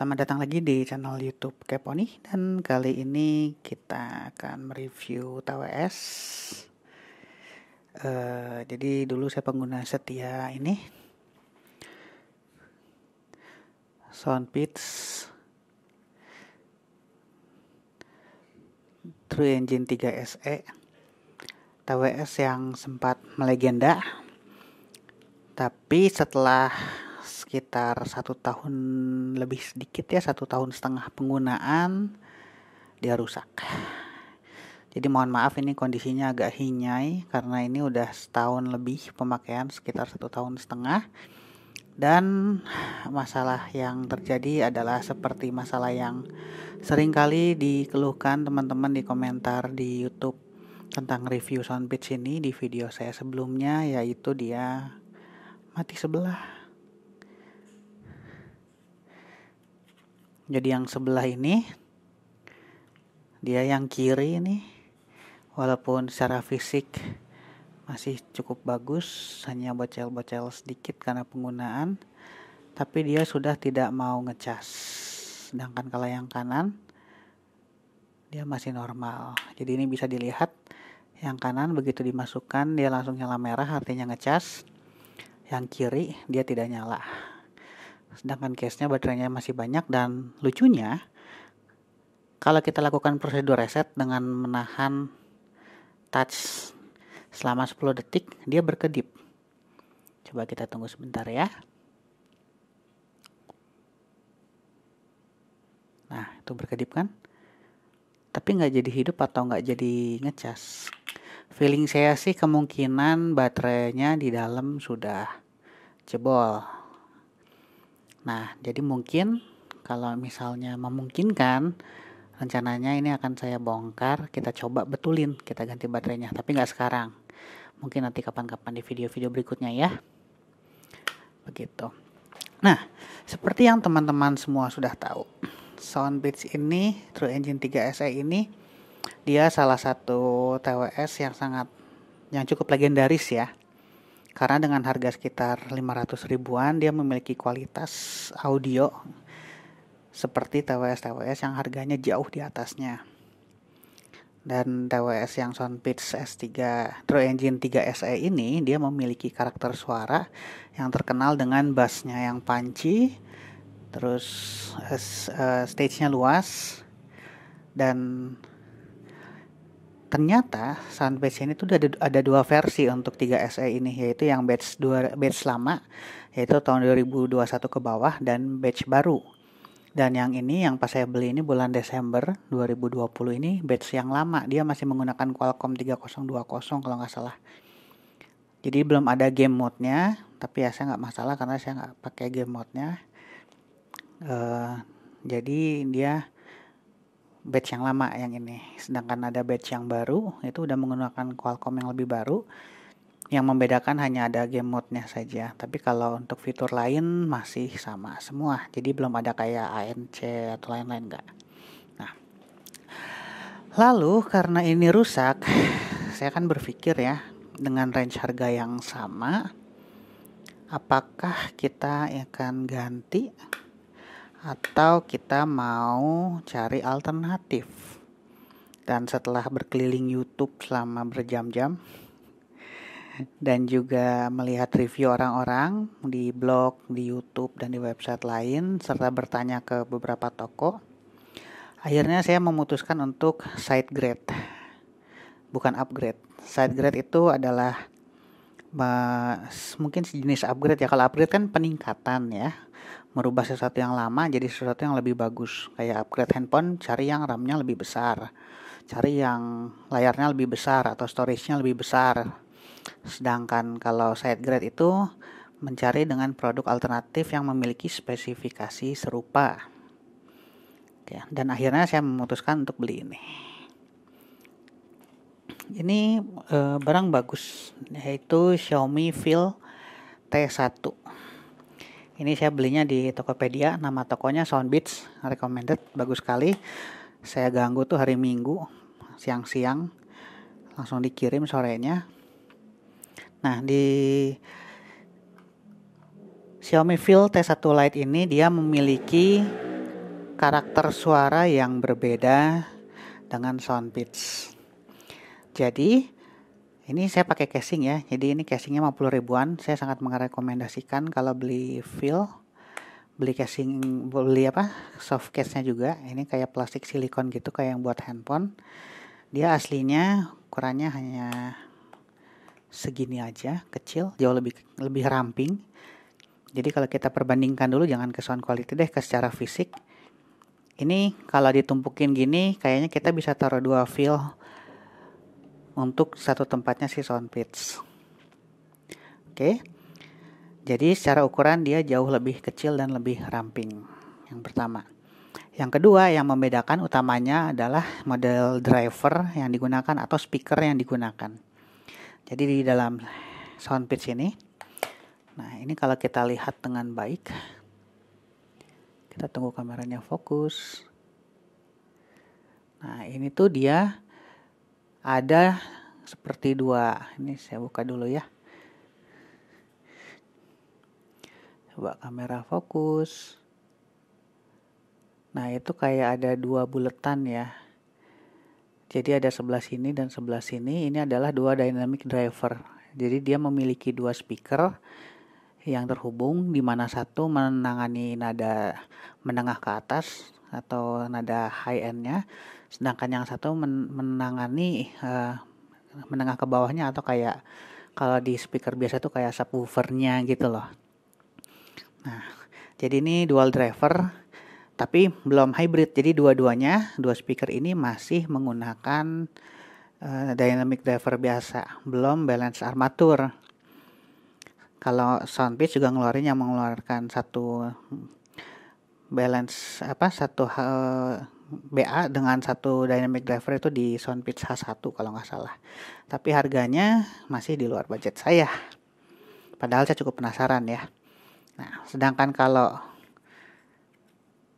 Selamat datang lagi di channel YouTube Keponi dan kali ini kita akan mereview TWS. Uh, eh, jadi dulu saya pengguna setia ini Soundpits True Engine 3 SE TWS yang sempat melegenda tapi setelah sekitar satu tahun lebih sedikit ya satu tahun setengah penggunaan dia rusak jadi mohon maaf ini kondisinya agak hinyai karena ini udah setahun lebih pemakaian sekitar satu tahun setengah dan masalah yang terjadi adalah seperti masalah yang sering kali dikeluhkan teman-teman di komentar di YouTube tentang review soundpitch ini di video saya sebelumnya yaitu dia mati sebelah jadi yang sebelah ini dia yang kiri ini walaupun secara fisik masih cukup bagus hanya bocel-bocel sedikit karena penggunaan tapi dia sudah tidak mau ngecas sedangkan kalau yang kanan dia masih normal jadi ini bisa dilihat yang kanan begitu dimasukkan dia langsung nyala merah artinya ngecas yang kiri dia tidak nyala sedangkan case-nya baterainya masih banyak dan lucunya kalau kita lakukan prosedur reset dengan menahan touch selama 10 detik dia berkedip coba kita tunggu sebentar ya nah itu berkedip kan tapi nggak jadi hidup atau nggak jadi ngecas feeling saya sih kemungkinan baterainya di dalam sudah jebol Nah, jadi mungkin kalau misalnya memungkinkan rencananya ini akan saya bongkar, kita coba betulin, kita ganti baterainya, tapi nggak sekarang. Mungkin nanti kapan-kapan di video-video berikutnya ya. Begitu. Nah, seperti yang teman-teman semua sudah tahu, Soundbeats ini, True Engine 3 SE ini, dia salah satu TWS yang sangat, yang cukup legendaris ya karena dengan harga sekitar 500 ribuan dia memiliki kualitas audio seperti TWS-TWS yang harganya jauh di atasnya. Dan TWS yang Soundpitch S3 True Engine 3 SE ini dia memiliki karakter suara yang terkenal dengan bassnya yang panci, terus uh, stage-nya luas dan ternyata Sunbase ini tuh ada ada dua versi untuk 3 SE ini yaitu yang batch dua batch lama yaitu tahun 2021 ke bawah dan batch baru. Dan yang ini yang pas saya beli ini bulan Desember 2020 ini batch yang lama dia masih menggunakan Qualcomm 3020 kalau nggak salah. Jadi belum ada game mode-nya, tapi ya saya nggak masalah karena saya nggak pakai game mode-nya. Uh, jadi dia batch yang lama yang ini. Sedangkan ada batch yang baru itu udah menggunakan Qualcomm yang lebih baru. Yang membedakan hanya ada game mode-nya saja. Tapi kalau untuk fitur lain masih sama semua. Jadi belum ada kayak ANC atau lain-lain enggak. Nah. Lalu karena ini rusak, saya kan berpikir ya dengan range harga yang sama apakah kita akan ganti atau kita mau cari alternatif. Dan setelah berkeliling YouTube selama berjam-jam dan juga melihat review orang-orang di blog, di YouTube dan di website lain serta bertanya ke beberapa toko, akhirnya saya memutuskan untuk side grade. Bukan upgrade. Side grade itu adalah mungkin sejenis upgrade ya. Kalau upgrade kan peningkatan ya merubah sesuatu yang lama jadi sesuatu yang lebih bagus. Kayak upgrade handphone, cari yang RAM-nya lebih besar, cari yang layarnya lebih besar atau storage-nya lebih besar. Sedangkan kalau side grade itu mencari dengan produk alternatif yang memiliki spesifikasi serupa. Oke, dan akhirnya saya memutuskan untuk beli ini. Ini e, barang bagus yaitu Xiaomi Feel T1 ini saya belinya di Tokopedia, nama tokonya Soundbeats, recommended, bagus sekali. Saya ganggu tuh hari Minggu, siang-siang, langsung dikirim sorenya. Nah, di Xiaomi Feel T1 Lite ini dia memiliki karakter suara yang berbeda dengan Soundbeats. Jadi, ini saya pakai casing ya. Jadi ini casingnya 50 ribuan. Saya sangat merekomendasikan kalau beli fill beli casing beli apa soft case-nya juga ini kayak plastik silikon gitu kayak yang buat handphone dia aslinya ukurannya hanya segini aja kecil jauh lebih lebih ramping jadi kalau kita perbandingkan dulu jangan ke sound quality deh ke secara fisik ini kalau ditumpukin gini kayaknya kita bisa taruh dua fill untuk satu tempatnya si sound pitch. Oke. Jadi secara ukuran dia jauh lebih kecil dan lebih ramping. Yang pertama. Yang kedua yang membedakan utamanya adalah model driver yang digunakan atau speaker yang digunakan. Jadi di dalam sound pitch ini Nah, ini kalau kita lihat dengan baik, kita tunggu kameranya fokus. Nah, ini tuh dia ada seperti dua. Ini saya buka dulu ya. Coba kamera fokus. Nah, itu kayak ada dua buletan ya. Jadi ada sebelah sini dan sebelah sini. Ini adalah dua dynamic driver. Jadi dia memiliki dua speaker yang terhubung di mana satu menangani nada menengah ke atas atau nada high end-nya sedangkan yang satu men menangani uh, menengah ke bawahnya atau kayak kalau di speaker biasa tuh kayak subwoofernya gitu loh nah jadi ini dual driver tapi belum hybrid jadi dua-duanya dua speaker ini masih menggunakan uh, dynamic driver biasa belum balance armature kalau pitch juga ngeluarin yang mengeluarkan satu balance apa satu uh, BA dengan satu dynamic driver itu di sound pitch H1 kalau nggak salah. Tapi harganya masih di luar budget saya. Padahal saya cukup penasaran ya. Nah, sedangkan kalau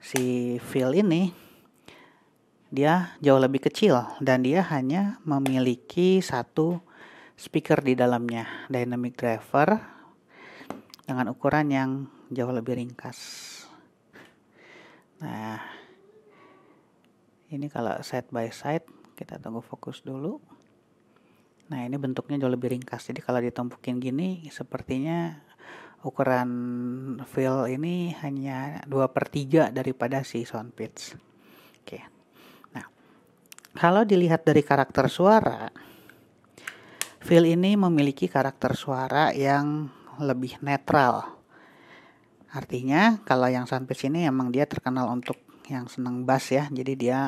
si fill ini dia jauh lebih kecil dan dia hanya memiliki satu speaker di dalamnya, dynamic driver dengan ukuran yang jauh lebih ringkas. Nah, ini kalau side by side kita tunggu fokus dulu nah ini bentuknya jauh lebih ringkas jadi kalau ditumpukin gini sepertinya ukuran fill ini hanya 2 per 3 daripada si sound pitch oke nah kalau dilihat dari karakter suara fill ini memiliki karakter suara yang lebih netral artinya kalau yang sound pitch ini emang dia terkenal untuk yang seneng bass ya jadi dia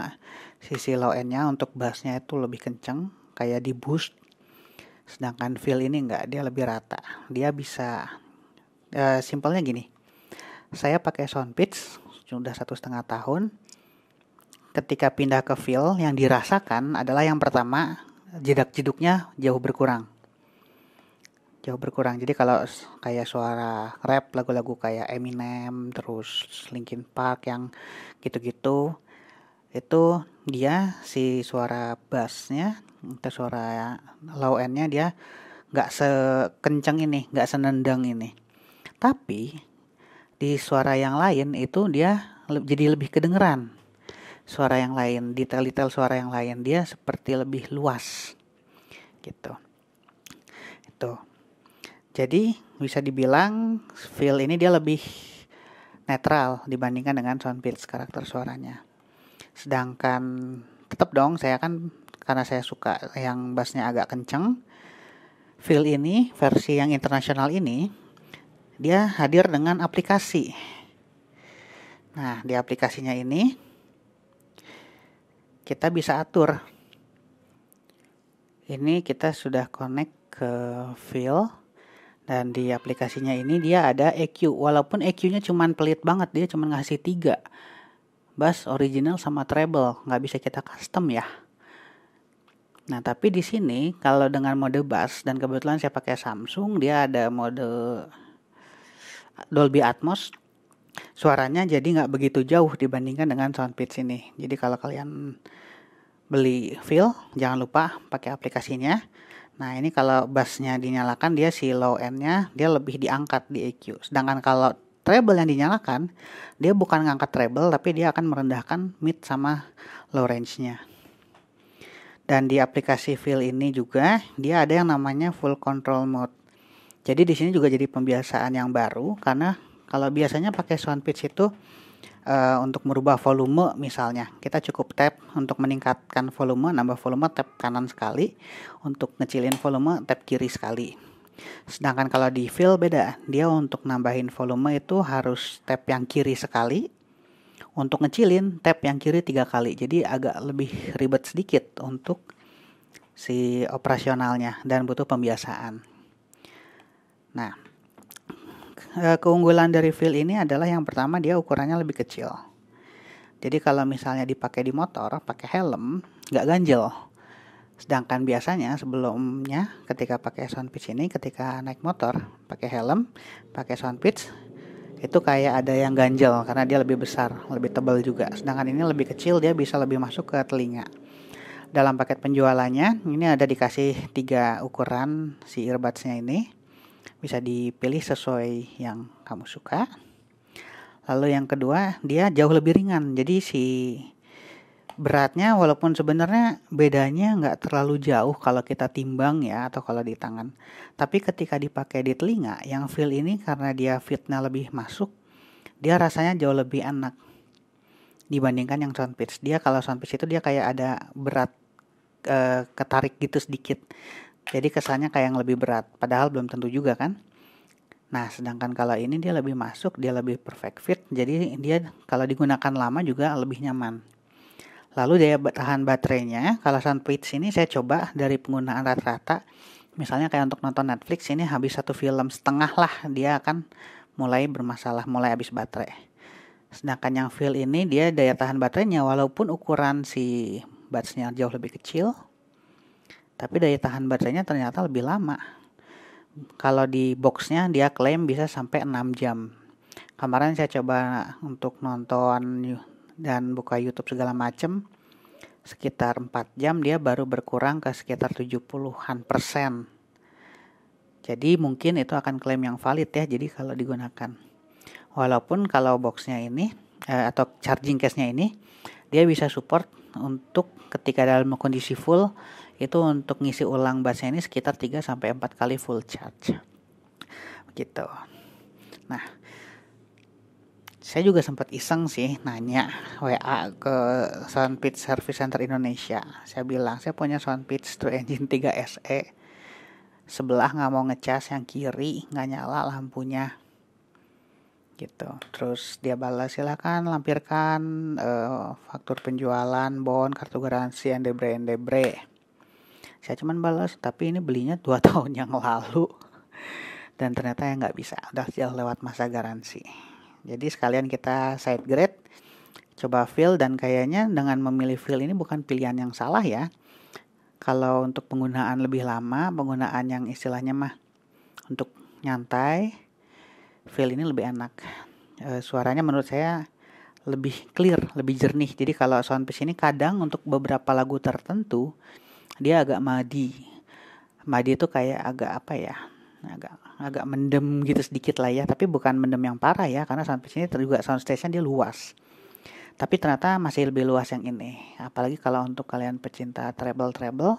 sisi low endnya untuk bassnya itu lebih kenceng kayak di boost sedangkan feel ini enggak dia lebih rata dia bisa uh, simpelnya gini saya pakai sound pitch sudah satu setengah tahun ketika pindah ke feel yang dirasakan adalah yang pertama jedak jeduknya jauh berkurang jauh berkurang. Jadi kalau kayak suara rap, lagu-lagu kayak Eminem, terus Linkin Park yang gitu-gitu, itu dia si suara bassnya, atau suara low endnya dia nggak sekencang ini, nggak senendang ini. Tapi di suara yang lain itu dia jadi lebih kedengeran. Suara yang lain, detail-detail suara yang lain dia seperti lebih luas. Gitu. Itu jadi bisa dibilang feel ini dia lebih netral dibandingkan dengan sound pitch karakter suaranya. Sedangkan tetap dong saya kan karena saya suka yang bassnya agak kenceng. Feel ini versi yang internasional ini dia hadir dengan aplikasi. Nah, di aplikasinya ini kita bisa atur. Ini kita sudah connect ke feel dan di aplikasinya ini dia ada EQ, walaupun EQ-nya cuman pelit banget, dia cuman ngasih tiga. Bass original sama treble, nggak bisa kita custom ya. Nah tapi di sini kalau dengan mode bass dan kebetulan saya pakai Samsung, dia ada mode Dolby Atmos, suaranya jadi nggak begitu jauh dibandingkan dengan sound pitch ini. Jadi kalau kalian beli fill jangan lupa pakai aplikasinya nah ini kalau bassnya dinyalakan dia si low endnya dia lebih diangkat di EQ sedangkan kalau treble yang dinyalakan dia bukan ngangkat treble tapi dia akan merendahkan mid sama low range-nya dan di aplikasi fill ini juga dia ada yang namanya full control mode jadi di sini juga jadi pembiasaan yang baru karena kalau biasanya pakai sound pitch itu uh, untuk merubah volume misalnya kita cukup tap untuk meningkatkan volume nambah volume tap kanan sekali untuk ngecilin volume tap kiri sekali sedangkan kalau di fill beda dia untuk nambahin volume itu harus tap yang kiri sekali untuk ngecilin tap yang kiri tiga kali jadi agak lebih ribet sedikit untuk si operasionalnya dan butuh pembiasaan nah Eh, keunggulan dari fill ini adalah yang pertama dia ukurannya lebih kecil. Jadi kalau misalnya dipakai di motor, pakai helm, nggak ganjel. Sedangkan biasanya sebelumnya ketika pakai sound pitch ini, ketika naik motor, pakai helm, pakai sound pitch, itu kayak ada yang ganjel karena dia lebih besar, lebih tebal juga. Sedangkan ini lebih kecil, dia bisa lebih masuk ke telinga. Dalam paket penjualannya, ini ada dikasih tiga ukuran si earbudsnya ini bisa dipilih sesuai yang kamu suka. Lalu yang kedua, dia jauh lebih ringan. Jadi si beratnya walaupun sebenarnya bedanya nggak terlalu jauh kalau kita timbang ya atau kalau di tangan. Tapi ketika dipakai di telinga, yang feel ini karena dia fitnya lebih masuk, dia rasanya jauh lebih enak dibandingkan yang sound pitch. Dia kalau sound pitch itu dia kayak ada berat e, ketarik gitu sedikit. Jadi kesannya kayak yang lebih berat, padahal belum tentu juga kan. Nah, sedangkan kalau ini dia lebih masuk, dia lebih perfect fit, jadi dia kalau digunakan lama juga lebih nyaman. Lalu daya tahan baterainya, kalau Sunpeach ini saya coba dari penggunaan rata-rata, misalnya kayak untuk nonton Netflix ini habis satu film setengah lah dia akan mulai bermasalah, mulai habis baterai. Sedangkan yang feel ini dia daya tahan baterainya walaupun ukuran si batsnya jauh lebih kecil, tapi daya tahan baterainya ternyata lebih lama. Kalau di boxnya dia klaim bisa sampai 6 jam. Kemarin saya coba untuk nonton dan buka YouTube segala macem sekitar 4 jam dia baru berkurang ke sekitar 70-an persen. Jadi mungkin itu akan klaim yang valid ya jadi kalau digunakan. Walaupun kalau boxnya ini eh, atau charging case-nya ini dia bisa support untuk ketika dalam kondisi full itu untuk ngisi ulang baterai ini sekitar 3 sampai 4 kali full charge. Gitu. Nah, saya juga sempat iseng sih nanya WA ke Sound Pitch Service Center Indonesia. Saya bilang saya punya Sound Pitch True Engine 3 SE. Sebelah nggak mau ngecas yang kiri nggak nyala lampunya gitu. Terus dia balas silakan lampirkan uh, faktur penjualan, bon, kartu garansi, and debre. Saya cuman balas tapi ini belinya dua tahun yang lalu dan ternyata ya nggak bisa, udah jauh lewat masa garansi. Jadi sekalian kita side grade, coba fill dan kayaknya dengan memilih fill ini bukan pilihan yang salah ya. Kalau untuk penggunaan lebih lama, penggunaan yang istilahnya mah untuk nyantai, file ini lebih enak. E, suaranya menurut saya lebih clear, lebih jernih. Jadi kalau sound Soundpiece ini kadang untuk beberapa lagu tertentu dia agak madi. Madi itu kayak agak apa ya? agak agak mendem gitu sedikit lah ya, tapi bukan mendem yang parah ya karena sound Soundpiece ini juga soundstation dia luas. Tapi ternyata masih lebih luas yang ini. Apalagi kalau untuk kalian pecinta treble-treble,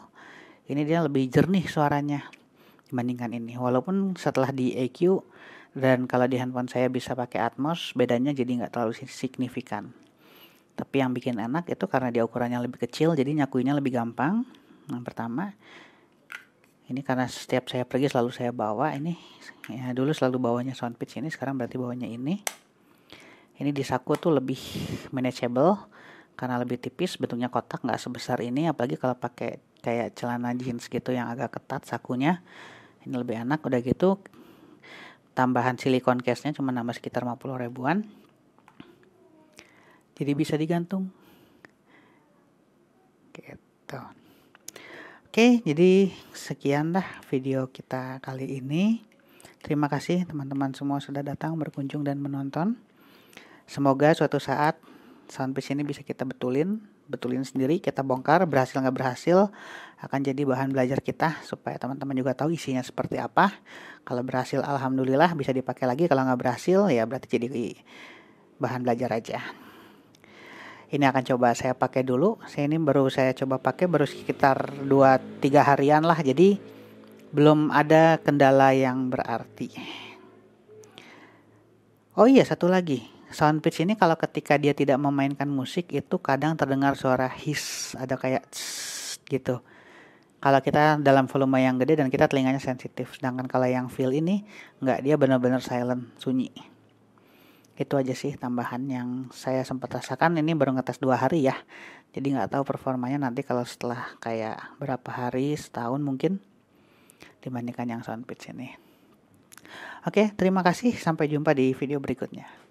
ini dia lebih jernih suaranya dibandingkan ini. Walaupun setelah di EQ dan kalau di handphone saya bisa pakai Atmos bedanya jadi nggak terlalu signifikan tapi yang bikin enak itu karena dia ukurannya lebih kecil jadi nyakuinya lebih gampang yang pertama ini karena setiap saya pergi selalu saya bawa ini ya dulu selalu bawanya sound pitch ini sekarang berarti bawanya ini ini di saku tuh lebih manageable karena lebih tipis bentuknya kotak nggak sebesar ini apalagi kalau pakai kayak celana jeans gitu yang agak ketat sakunya ini lebih enak udah gitu tambahan silikon case-nya cuma nambah sekitar 50 ribuan. Jadi bisa digantung. Gitu. Oke, jadi sekian dah video kita kali ini. Terima kasih teman-teman semua sudah datang berkunjung dan menonton. Semoga suatu saat sampai sini bisa kita betulin betulin sendiri kita bongkar berhasil nggak berhasil akan jadi bahan belajar kita supaya teman-teman juga tahu isinya seperti apa kalau berhasil alhamdulillah bisa dipakai lagi kalau nggak berhasil ya berarti jadi bahan belajar aja ini akan coba saya pakai dulu saya ini baru saya coba pakai baru sekitar 2-3 harian lah jadi belum ada kendala yang berarti oh iya satu lagi sound pitch ini kalau ketika dia tidak memainkan musik itu kadang terdengar suara his ada kayak tss, gitu kalau kita dalam volume yang gede dan kita telinganya sensitif sedangkan kalau yang feel ini nggak dia benar-benar silent sunyi itu aja sih tambahan yang saya sempat rasakan ini baru ngetes dua hari ya jadi nggak tahu performanya nanti kalau setelah kayak berapa hari setahun mungkin dibandingkan yang sound pitch ini oke terima kasih sampai jumpa di video berikutnya